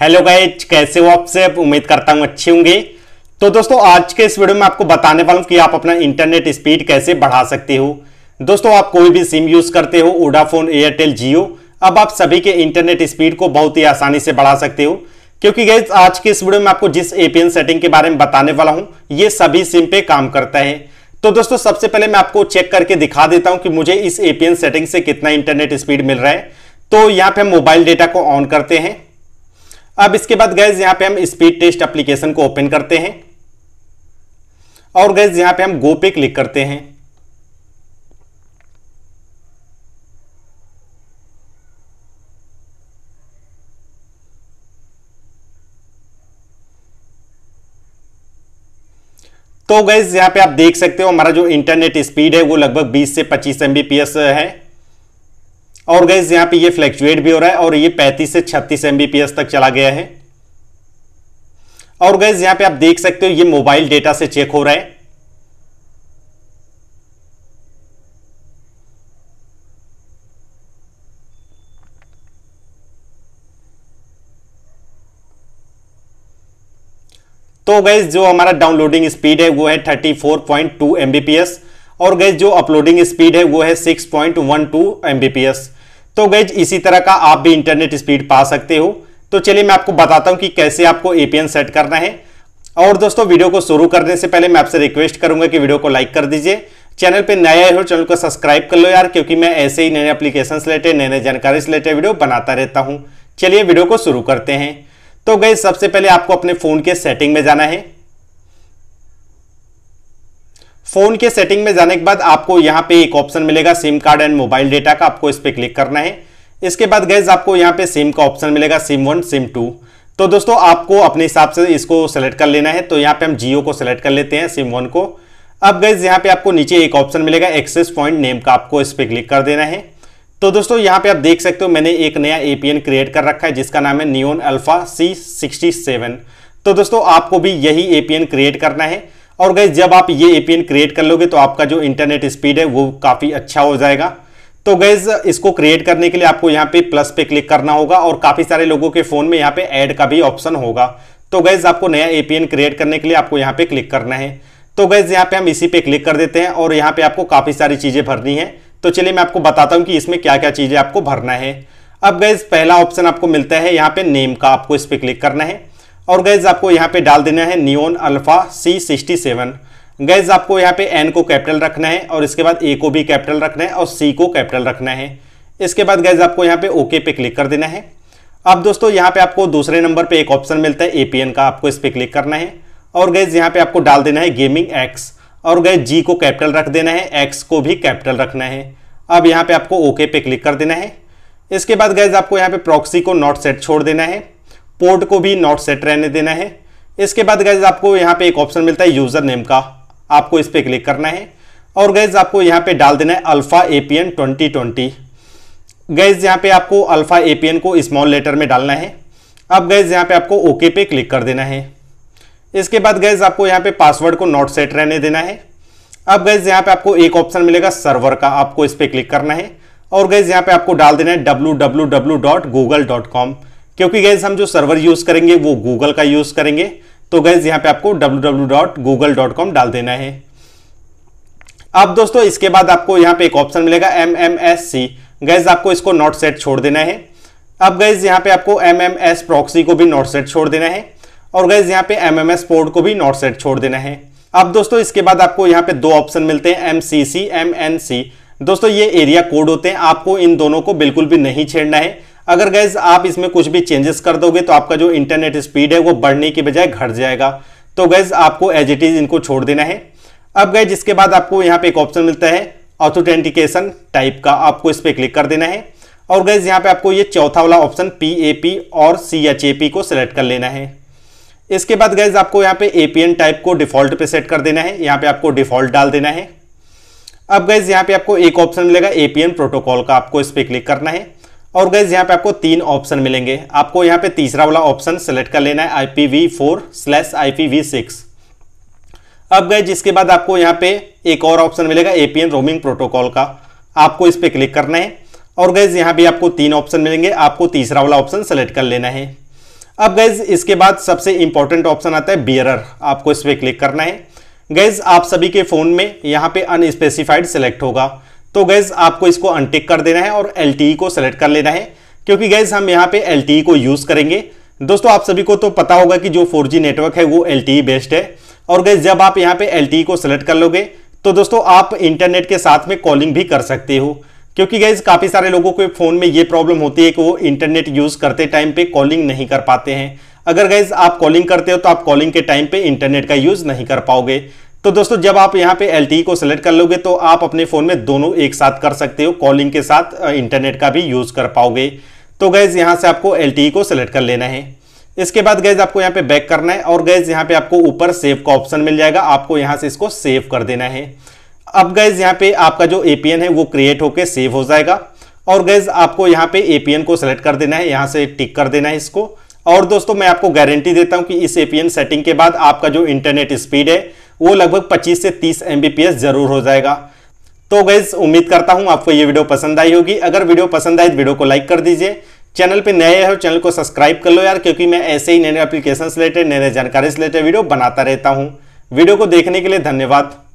hello guys कैसे हो आप से उम्मीद करता हूँ अच्छे होंगे तो दोस्तों आज के इस वीडियो में आपको बताने वाला हूँ कि आप अपना इंटरनेट स्पीड कैसे बढ़ा सकते हो दोस्तों आप कोई भी सिम यूज़ करते हो ओडाफोन एयरटेल जियो अब आप सभी के इंटरनेट स्पीड को बहुत ही आसानी से बढ़ा सकते हो क्योंकि गैज आज के इस वीडियो में आपको जिस एपीएन सेटिंग के बारे में बताने वाला हूँ ये सभी सिम पे काम करता है तो दोस्तों सबसे पहले मैं आपको चेक करके दिखा देता हूँ कि मुझे इस एपीएन सेटिंग से कितना इंटरनेट स्पीड मिल रहा है तो यहाँ पे हम मोबाइल डेटा को ऑन करते हैं अब इसके बाद गैस यहां पे हम स्पीड टेस्ट एप्लीकेशन को ओपन करते हैं और गैस यहां पे हम गो पे क्लिक करते हैं तो गैस यहां पे आप देख सकते हो हमारा जो इंटरनेट स्पीड है वो लगभग 20 से 25 एमबीपीएस है और गैस यहाँ पे ये फ्लैक्चुएट भी हो रहा है और ये 35 से 36 एमबीपीएस तक चला गया है और गैस यहाँ पे आप देख सकते हो ये मोबाइल डेटा से चेक हो रहा है तो गैस जो हमारा डाउनलोडिंग स्पीड है वो है 34.2 फोर और गैस जो अपलोडिंग स्पीड है वो है 6.12 पॉइंट तो गैज इसी तरह का आप भी इंटरनेट स्पीड पा सकते हो तो चलिए मैं आपको बताता हूँ कि कैसे आपको एपीएन सेट करना है और दोस्तों वीडियो को शुरू करने से पहले मैं आपसे रिक्वेस्ट करूंगा कि वीडियो को लाइक कर दीजिए चैनल पे नए आए हो चैनल को सब्सक्राइब कर लो यार क्योंकि मैं ऐसे ही नए नए एप्लीकेशन से रिलेटेड नए नए जानकारी से रिलेटेड वीडियो बनाता रहता हूँ चलिए वीडियो को शुरू करते हैं तो गई सबसे पहले आपको अपने फ़ोन के सेटिंग में जाना है फोन के सेटिंग में जाने के बाद आपको यहाँ पे एक ऑप्शन मिलेगा SIM card and mobile data का आपको इस पर क्लिक करना है इसके बाद गैस आपको यहाँ पे सिम का ऑप्शन मिलेगा सिम वन सिम टू तो दोस्तों आपको अपने हिसाब से इसको सेलेक्ट कर लेना है तो यहाँ पे हम जियो को सेलेक्ट कर लेते हैं सिम वन को अब गैस यहाँ पे आपको नीचे एक ऑप्शन मिलेगा एक्सेस पॉइंट नेम का आपको इस पर क्लिक कर देना है तो दोस्तों यहाँ पे आप देख सकते हो मैंने एक नया ए क्रिएट कर रखा है जिसका नाम है Neon Alpha C sixty seven तो दोस्तों आपको भी यही ए क्रिएट करना है और गई जब आप ये ए क्रिएट कर लोगे तो आपका जो इंटरनेट स्पीड है वो काफ़ी अच्छा हो जाएगा तो गैज इसको क्रिएट करने के लिए आपको यहाँ पे प्लस पे क्लिक करना होगा और काफ़ी सारे लोगों के फ़ोन में यहाँ पे ऐड का भी ऑप्शन होगा तो गैज आपको नया ए क्रिएट करने के लिए आपको यहाँ पे क्लिक करना है तो गैज यहाँ पे हम इसी पे क्लिक कर देते हैं और यहाँ पे आपको काफ़ी सारी चीज़ें भरनी है तो चलिए मैं आपको बताता हूँ कि इसमें क्या क्या चीज़ें आपको भरना है अब गैज पहला ऑप्शन आपको मिलता है यहाँ पे नेम का आपको इस पर क्लिक करना है और गैज आपको यहाँ पे डाल देना है Neon Alpha C sixty seven guys आपको यहाँ पे एन को कैपिटल रखना है और इसके बाद ए को भी कैपिटल रखना है और सी को कैपिटल रखना है इसके बाद गैज आपको यहाँ पे ओके पे क्लिक कर देना है अब दोस्तों यहाँ पे आपको दूसरे नंबर पे एक ऑप्शन मिलता है एन का आपको इस पर क्लिक करना है और गैज यहाँ पे आपको डाल देना है गेमिंग एक्स और गैज जी को कैपिटल रख देना है एक्स को भी कैपिटल रखना है अब यहाँ पे आपको ओके पे क्लिक कर देना है इसके बाद गैज आपको यहाँ पे प्रॉक्सी को नॉट सेट छोड़ देना है पोर्ट को भी नॉट सेट रहने देना है इसके बाद गैज आपको यहाँ पे एक ऑप्शन मिलता है यूज़र नेम का आपको इस पर क्लिक करना है और गैज आपको यहाँ पे डाल देना है alpha A P N twenty twenty guys यहाँ पे आपको अल्फ़ा ए पी एन को स्मॉल लेटर में डालना है अब गैज यहाँ पे आपको ओके पे क्लिक कर देना है इसके बाद गैज आपको यहाँ पे पासवर्ड को नॉट सेट रहने देना है अब गैज यहाँ पे आपको एक ऑप्शन मिलेगा सर्वर का आपको इस पर क्लिक करना है और गैज यहाँ पे आपको डाल देना है डब्ल्यू क्योंकि गैस हम जो सर्वर यूज करेंगे वो गूगल का यूज करेंगे तो गैस यहाँ पे आपको www.google.com डाल देना है अब दोस्तों इसके बाद आपको यहाँ पे एक ऑप्शन मिलेगा M M S C guys आपको इसको नॉट सेट छोड़ देना है अब गैस यहाँ पे आपको एम एम एस प्रॉक्सी को भी नॉट सेट छोड़ देना है और गैस यहाँ पे एम एम एस पोर्ट को भी नॉट सेट छोड़ देना है अब दोस्तों इसके बाद आपको यहाँ पे दो ऑप्शन मिलते हैं M C C M N C दोस्तों ये एरिया कोड होते हैं आपको इन दोनों को बिल्कुल भी नहीं छेड़ना है अगर गैज़ आप इसमें कुछ भी चेंजेस कर दोगे तो आपका जो इंटरनेट स्पीड है वो बढ़ने की बजाय घट जाएगा तो गैज़ आपको एज इट इज इनको छोड़ देना है अब गैज इसके बाद आपको यहाँ पे एक ऑप्शन मिलता है ऑथोटेंटिकेशन टाइप का आपको इस पर क्लिक कर देना है और गैज़ यहाँ पे आपको ये चौथा वाला ऑप्शन पी ए पी और सी एच ए पी को सिलेक्ट कर लेना है इसके बाद गैज आपको यहाँ पे एन टाइप को डिफॉल्ट पे सेट कर देना है यहाँ पे आपको डिफॉल्ट डाल देना है अब गैज यहाँ पे आपको एक ऑप्शन मिलेगा एन प्रोटोकॉल का आपको इस पर क्लिक करना है और गैस यहाँ पे आपको तीन ऑप्शन मिलेंगे आपको यहाँ पे तीसरा वाला ऑप्शन सेलेक्ट कर लेना है I P V four slash I P V six अब गए जिसके बाद आपको यहाँ पे एक और ऑप्शन मिलेगा A P N roaming protocol का आपको इस पर क्लिक करना है और गैज यहाँ भी आपको तीन ऑप्शन मिलेंगे आपको तीसरा वाला ऑप्शन सेलेक्ट कर लेना है अब गैज इसके बाद सबसे इंपॉर्टेंट ऑप्शन आता है बियरर आपको इस पर क्लिक करना है गैज आप सभी के फ़ोन में यहाँ पे अनस्पेसिफाइड सेलेक्ट होगा तो गैज आपको इसको अनटिक कर देना है और एल e को सेलेक्ट कर लेना है क्योंकि गैज हम यहाँ पे एल e को यूज़ करेंगे दोस्तों आप सभी को तो पता होगा कि जो फोर नेटवर्क है वो एल बेस्ड e है और गैस जब आप यहाँ पे एल को सेलेक्ट कर लोगे तो दोस्तों आप इंटरनेट के साथ में कॉलिंग भी कर सकते हो क्योंकि गैस काफ़ी सारे लोगों के फ़ोन में ये प्रॉब्लम होती है कि वो इंटरनेट यूज़ करते टाइम पे कॉलिंग नहीं कर पाते हैं अगर गैस आप कॉलिंग करते हो तो आप कॉलिंग के टाइम पे इंटरनेट का यूज़ नहीं कर पाओगे तो दोस्तों जब आप यहाँ पे एल e को सिलेक्ट कर लोगे तो आप अपने फ़ोन में दोनों एक साथ कर सकते हो कॉलिंग के साथ इंटरनेट का भी यूज़ कर पाओगे तो गैज़ यहाँ से आपको एल e को सिलेक्ट कर लेना है इसके बाद गैज़ आपको यहाँ पे बैक करना है और गैज़ यहाँ पे आपको ऊपर सेव का ऑप्शन मिल जाएगा आपको यहाँ से इसको सेव कर देना है अब गैज़ यहाँ पे आपका जो एपीएन है वो क्रिएट होकर सेव हो जाएगा और गैज़ आपको यहाँ पे एपीएन को सिलेक्ट कर देना है यहाँ से टिक कर देना है इसको और दोस्तों मैं आपको गारंटी देता हूं कि इस एपीएन सेटिंग के बाद आपका जो इंटरनेट स्पीड है वो लगभग 25 से 30 एम जरूर हो जाएगा तो गैस उम्मीद करता हूं आपको ये वीडियो पसंद आई होगी अगर वीडियो पसंद आए तो वीडियो को लाइक कर दीजिए चैनल पे नए हो चैनल को सब्सक्राइब कर लो यार क्योंकि मैं ऐसे ही नए नए एप्लीकेशन से रिलेटेड नए नए जानकारी से रिलेटेड वीडियो बनाता रहता हूँ वीडियो को देखने के लिए धन्यवाद